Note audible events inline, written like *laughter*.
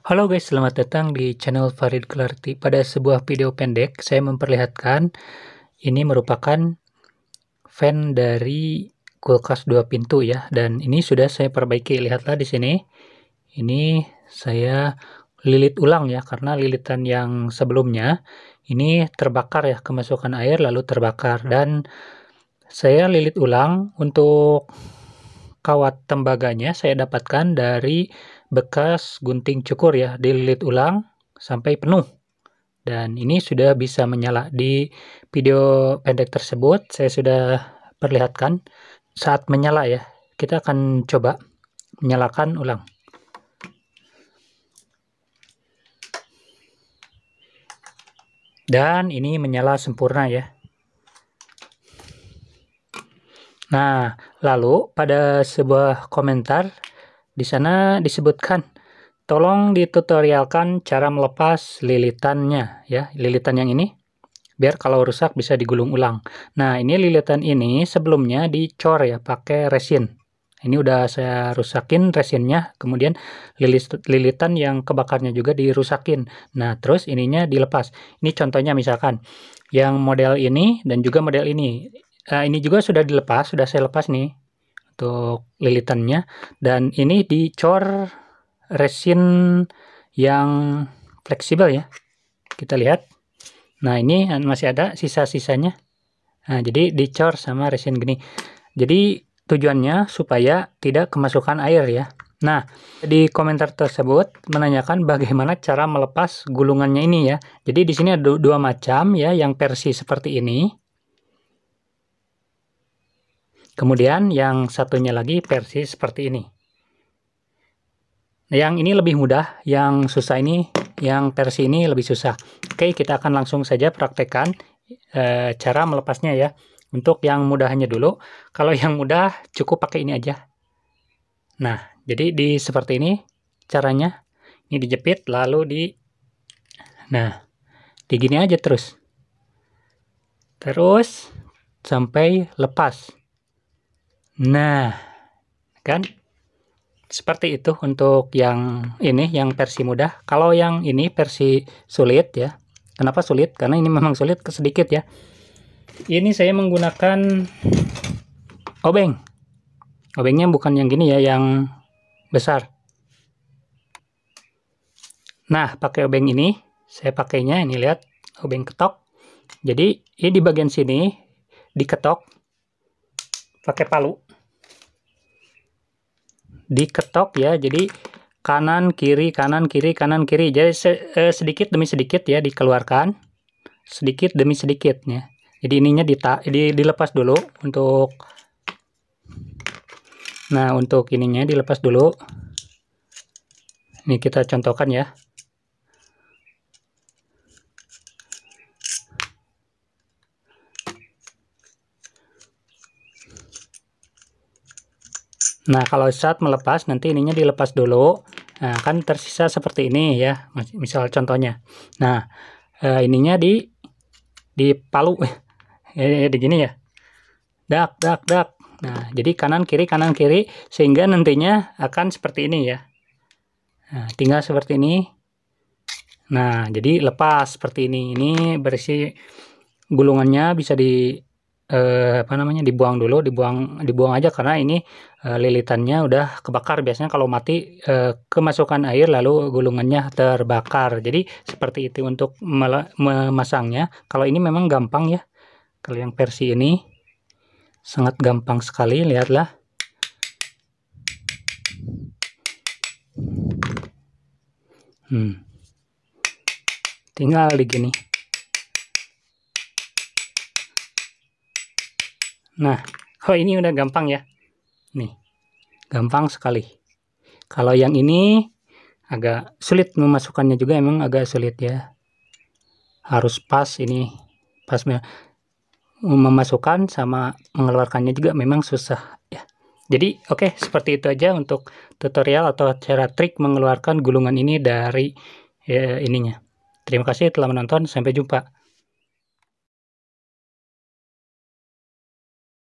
Halo guys, selamat datang di channel Farid Clarti. Pada sebuah video pendek, saya memperlihatkan ini merupakan fan dari kulkas dua pintu ya. Dan ini sudah saya perbaiki. Lihatlah di sini. Ini saya lilit ulang ya, karena lilitan yang sebelumnya ini terbakar ya, kemasukan air lalu terbakar. Dan saya lilit ulang untuk kawat tembaganya saya dapatkan dari bekas gunting cukur ya, dililit ulang sampai penuh. Dan ini sudah bisa menyala. Di video pendek tersebut saya sudah perlihatkan saat menyala ya. Kita akan coba menyalakan ulang. Dan ini menyala sempurna ya. Nah, lalu pada sebuah komentar di sana disebutkan, tolong ditutorialkan cara melepas lilitannya ya, lilitan yang ini biar kalau rusak bisa digulung ulang. Nah, ini lilitan ini sebelumnya dicor ya pakai resin. Ini udah saya rusakin resinnya, kemudian lilitan yang kebakarnya juga dirusakin. Nah, terus ininya dilepas. Ini contohnya misalkan yang model ini dan juga model ini uh, ini juga sudah dilepas, sudah saya lepas nih untuk lilitannya dan ini dicor resin yang fleksibel ya. Kita lihat. Nah, ini masih ada sisa-sisanya. Nah, jadi dicor sama resin gini. Jadi tujuannya supaya tidak kemasukan air ya. Nah, di komentar tersebut menanyakan bagaimana cara melepas gulungannya ini ya. Jadi di sini ada dua macam ya, yang versi seperti ini Kemudian yang satunya lagi versi seperti ini. Yang ini lebih mudah, yang susah ini, yang versi ini lebih susah. Oke, kita akan langsung saja praktekkan e, cara melepasnya ya. Untuk yang mudahnya dulu, *laughs* kalau yang mudah cukup pakai ini aja. Nah, jadi di seperti ini caranya. Ini dijepit, lalu di... Nah, di gini aja terus. Terus, sampai lepas. Nah, kan seperti itu untuk yang ini yang versi mudah. Kalau yang ini versi sulit ya. Kenapa sulit? Karena ini memang sulit sedikit ya. Ini saya menggunakan obeng. Obengnya bukan yang gini ya, yang besar. Nah, pakai obeng ini, saya pakainya ini lihat obeng ketok. Jadi, ini di bagian sini diketok pakai palu diketok ya jadi kanan kiri kanan kiri kanan kiri jadi eh, sedikit demi sedikit ya dikeluarkan sedikit demi sedikitnya jadi ininya dita di dilepas dulu untuk nah untuk ininya dilepas dulu ini kita contohkan ya Nah, kalau saat melepas, nanti ininya dilepas dulu. Nah, kan tersisa seperti ini ya, misal contohnya. Nah, eh, ininya di di palu. ya, ya, di gini ya. Dak, dak, dak. Nah, jadi kanan kiri kanan kiri sehingga nantinya akan seperti ini ya. Nah, tinggal seperti ini. Nah, jadi lepas seperti ini. Ini berisi gulungannya bisa di eh, apa namanya, dibuang dulu, dibuang dibuang aja karena ini, eh, lilitannya udah kebakar. Biasanya kalau mati, eh, kemasukan air lalu gulungannya terbakar. Jadi seperti itu untuk memasangnya. Kalau ini memang gampang ya, kalau yang versi ini sangat gampang sekali, lihatlah. Hmm. Tinggal gini Nah, kalau oh, ini udah gampang ya. Nih, gampang sekali. Kalau yang ini agak sulit memasukkannya juga emang agak sulit ya. Harus pas ini, pas memasukkan sama mengeluarkannya juga memang susah ya. Jadi oke okay, seperti itu aja untuk tutorial atau cara trik mengeluarkan gulungan ini dari ya, ininya. Terima kasih telah menonton, sampai jumpa.